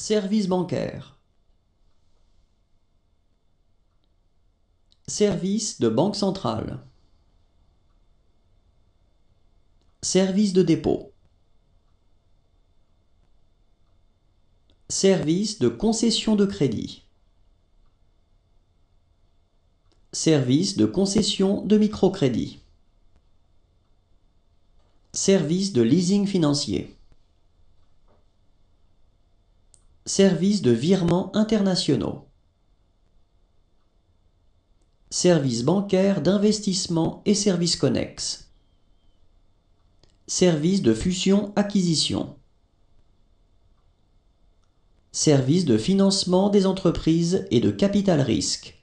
Service bancaire. Service de banque centrale. Service de dépôt. Service de concession de crédit. Service de concession de microcrédit. Service de leasing financier. Service de virements internationaux. Service bancaire d'investissement et services connexes. Service de fusion-acquisition. Service de financement des entreprises et de capital risque.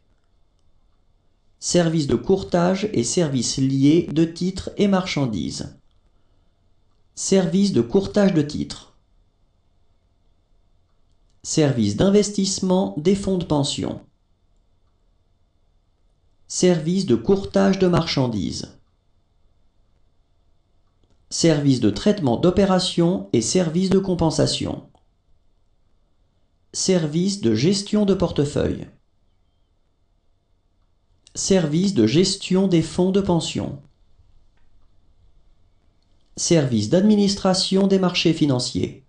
Service de courtage et services liés de titres et marchandises. Service de courtage de titres. Service d'investissement des fonds de pension. Service de courtage de marchandises. Service de traitement d'opérations et service de compensation. Service de gestion de portefeuille. Service de gestion des fonds de pension. Service d'administration des marchés financiers.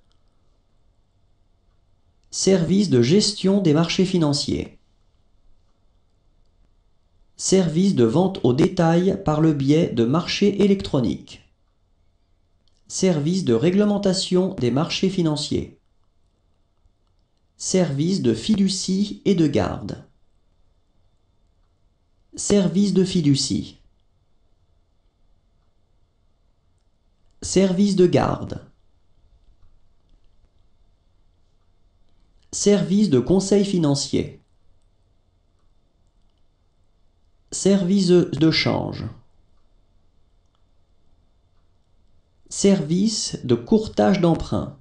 Service de gestion des marchés financiers. Service de vente au détail par le biais de marchés électroniques. Service de réglementation des marchés financiers. Service de fiducie et de garde. Service de fiducie. Service de garde. Service de conseil financier. Service de change. Service de courtage d'emprunt.